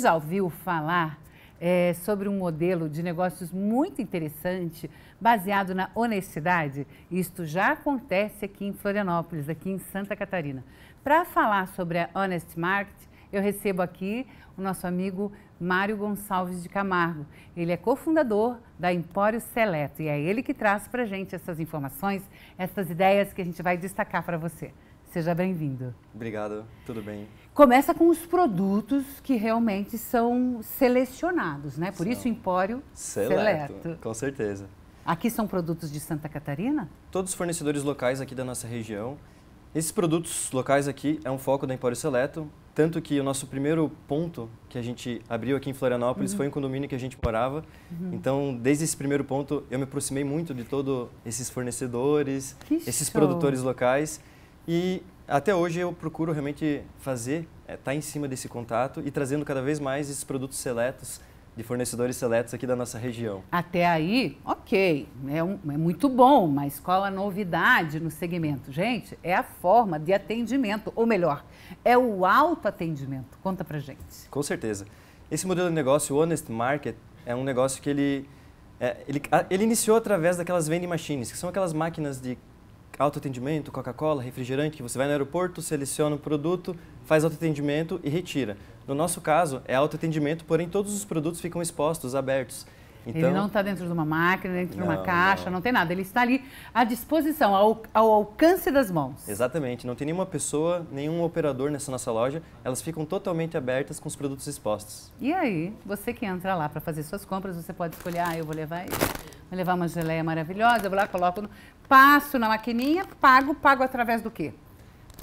já ouviu falar é, sobre um modelo de negócios muito interessante, baseado na honestidade? Isto já acontece aqui em Florianópolis, aqui em Santa Catarina. Para falar sobre a Honest Market, eu recebo aqui o nosso amigo Mário Gonçalves de Camargo. Ele é cofundador da Empório Seleto e é ele que traz para gente essas informações, essas ideias que a gente vai destacar para você. Seja bem-vindo. Obrigado, tudo bem. Começa com os produtos que realmente são selecionados, né? Por são isso, Empório seleto, seleto. Com certeza. Aqui são produtos de Santa Catarina? Todos os fornecedores locais aqui da nossa região. Esses produtos locais aqui é um foco da Empório Seleto, tanto que o nosso primeiro ponto que a gente abriu aqui em Florianópolis uhum. foi um condomínio que a gente morava. Uhum. Então, desde esse primeiro ponto, eu me aproximei muito de todos esses fornecedores, que esses show. produtores locais. E até hoje eu procuro realmente fazer, estar é, tá em cima desse contato e trazendo cada vez mais esses produtos seletos de fornecedores seletos aqui da nossa região. Até aí, ok, é, um, é, muito bom, mas qual a novidade no segmento? Gente, é a forma de atendimento, ou melhor, é o autoatendimento. Conta pra gente. Com certeza. Esse modelo de negócio, o Honest Market, é um negócio que ele, é, ele, ele iniciou através daquelas vending machines, que são aquelas máquinas de autoatendimento, Coca-Cola, refrigerante, que você vai no aeroporto, seleciona o produto, faz autoatendimento e retira. No nosso caso, é autoatendimento, porém todos os produtos ficam expostos, abertos. Então, ele não está dentro de uma máquina, dentro não, de uma caixa, não. não. tem nada. Ele está ali à disposição, ao, ao, alcance das mãos. Exatamente. Não tem nenhuma pessoa, nenhum operador nessa nossa loja. Elas ficam totalmente abertas com os produtos expostos. E aí, você que entra lá para fazer suas compras, você pode escolher, ah, eu vou levar isso, vou levar uma geleia maravilhosa, eu vou lá, coloco, no, passo na maquininha, pago, pago através do quê?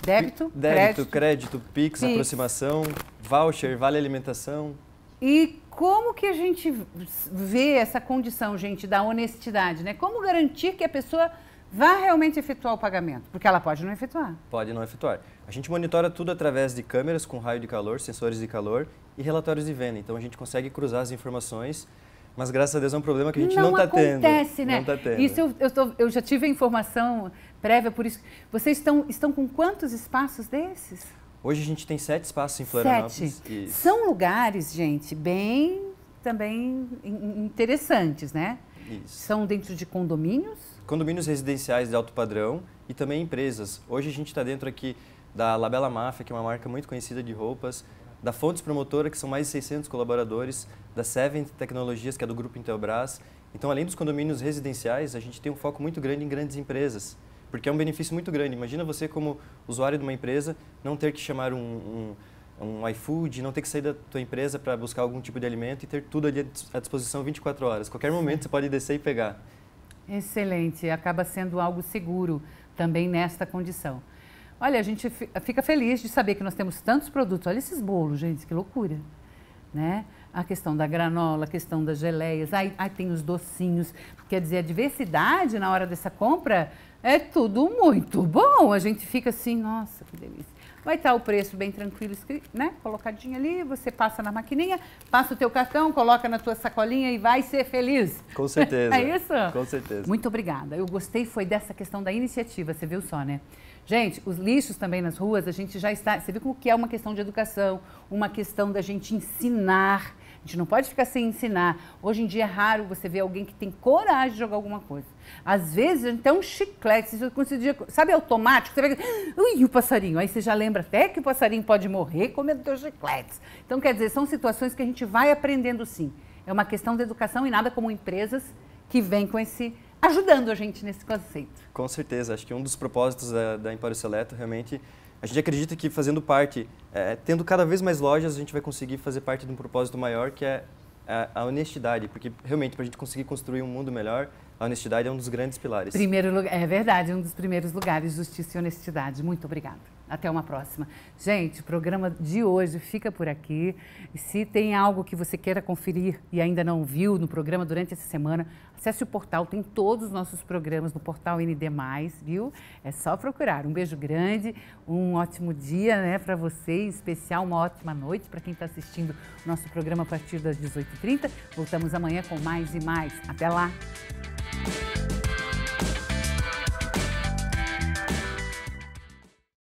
Débito, Débito crédito, crédito, Pix, Pix, aproximação, voucher, vale alimentação. E como que a gente vê essa condição, gente, da honestidade, né? Como garantir que a pessoa vá realmente efetuar o pagamento? Porque ela pode não efetuar. Pode não efetuar. A gente monitora tudo através de câmeras com raio de calor, sensores de calor e relatórios de venda. Então a gente consegue cruzar as informações. Mas graças a Deus é um problema que a gente não está tendo. Não acontece, né? Não tá tendo. Isso eu, eu, tô, eu, já tive a informação prévia, por isso. Vocês estão, estão com quantos espaços desses? Hoje a gente tem sete espaços em Florianópolis. Sete. E... São lugares, gente, bem também interessantes, né? Isso. São dentro de condomínios? Condomínios residenciais de alto padrão e também empresas. Hoje a gente está dentro aqui da Labela Máfia, que é uma marca muito conhecida de roupas, da Fontes Promotora, que são mais de 600 colaboradores, da Seven Tecnologias, que é do Grupo Intelbras. Então, além dos condomínios residenciais, a gente tem um foco muito grande em grandes empresas. Porque é um benefício muito grande. Imagina você como usuário de uma empresa não ter que chamar um, um, um iFood, não ter que sair da tua empresa para buscar algum tipo de alimento e ter tudo ali à disposição 24 horas. Qualquer momento você pode descer e pegar. Excelente, acaba sendo algo seguro também nesta condição. Olha, a gente fica feliz de saber que nós temos tantos produtos. Olha esses bolos, gente, que loucura, né? a questão da granola, a questão das geleias, aí, aí tem os docinhos. Quer dizer, a diversidade na hora dessa compra é tudo muito bom. A gente fica assim, nossa, que delícia. Vai estar o preço bem tranquilo, né? Colocadinho ali, você passa na maquininha, passa o teu cartão, coloca na tua sacolinha e vai ser feliz. Com certeza. é isso? Com certeza. Muito obrigada. Eu gostei foi dessa questão da iniciativa, você viu só, né? Gente, os lixos também nas ruas, a gente já está. Você viu como que é uma questão de educação, uma questão da gente ensinar a gente não pode ficar sem ensinar. Hoje em dia é raro você ver alguém que tem coragem de jogar alguma coisa. Às vezes, até um chiclete, você conseguir, sabe, automático, você vai, ui, o passarinho. Aí você já lembra até que o passarinho pode morrer comendo teus chicletes. Então, quer dizer, são situações que a gente vai aprendendo sim. É uma questão de educação e nada como empresas que vêm com esse ajudando a gente nesse conceito. Com certeza, acho que um dos propósitos da, da Empório Seleto realmente a gente acredita que fazendo parte, é, tendo cada vez mais lojas, a gente vai conseguir fazer parte de um propósito maior que é a, a honestidade, porque realmente para a gente conseguir construir um mundo melhor, a honestidade é um dos grandes pilares. Primeiro lugar, é verdade, um dos primeiros lugares, justiça e honestidade. Muito obrigada. Até uma próxima. Gente, o programa de hoje fica por aqui. Se tem algo que você queira conferir e ainda não viu no programa durante essa semana, Acesse o portal, tem todos os nossos programas no portal ND+, viu? É só procurar. Um beijo grande, um ótimo dia, né, para você, em especial uma ótima noite para quem está assistindo nosso programa a partir das 18h30. Voltamos amanhã com mais e mais. Até lá!